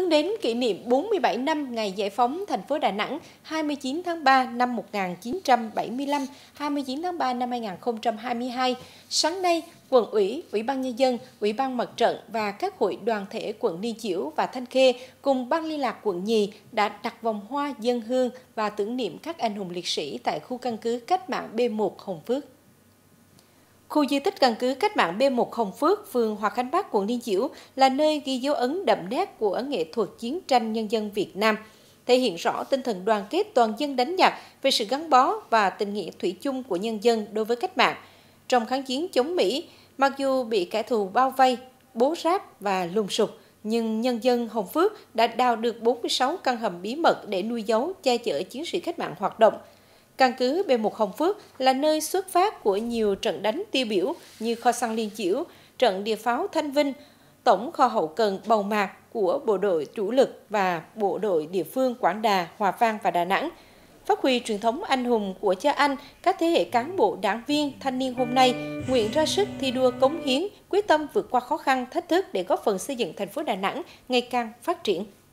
hướng đến kỷ niệm 47 năm ngày giải phóng thành phố Đà Nẵng 29 tháng 3 năm 1975, 29 tháng 3 năm 2022. Sáng nay, quận ủy, ủy ban nhân dân, ủy ban mặt trận và các hội đoàn thể quận Liên Chiểu và Thanh Khê cùng ban liên lạc quận Nhì đã đặt vòng hoa dân hương và tưởng niệm các anh hùng liệt sĩ tại khu căn cứ cách mạng B1 Hồng Phước. Khu di tích căn cứ cách mạng B1 Hồng Phước, phường Hòa Khánh Bắc, quận Liên Chiểu là nơi ghi dấu ấn đậm nét của nghệ thuật chiến tranh nhân dân Việt Nam, thể hiện rõ tinh thần đoàn kết toàn dân đánh giặc về sự gắn bó và tình nghĩa thủy chung của nhân dân đối với cách mạng. Trong kháng chiến chống Mỹ, mặc dù bị kẻ thù bao vây, bố ráp và lùng sụp, nhưng nhân dân Hồng Phước đã đào được 46 căn hầm bí mật để nuôi dấu, che chở chiến sĩ cách mạng hoạt động – Căn cứ B1 Hồng Phước là nơi xuất phát của nhiều trận đánh tiêu biểu như kho xăng Liên Chiểu, trận địa pháo Thanh Vinh, tổng kho hậu cần bầu mạc của bộ đội chủ lực và bộ đội địa phương Quảng Đà, Hòa Vang và Đà Nẵng. Phát huy truyền thống anh hùng của cha anh, các thế hệ cán bộ, đảng viên, thanh niên hôm nay nguyện ra sức thi đua cống hiến, quyết tâm vượt qua khó khăn, thách thức để góp phần xây dựng thành phố Đà Nẵng ngày càng phát triển.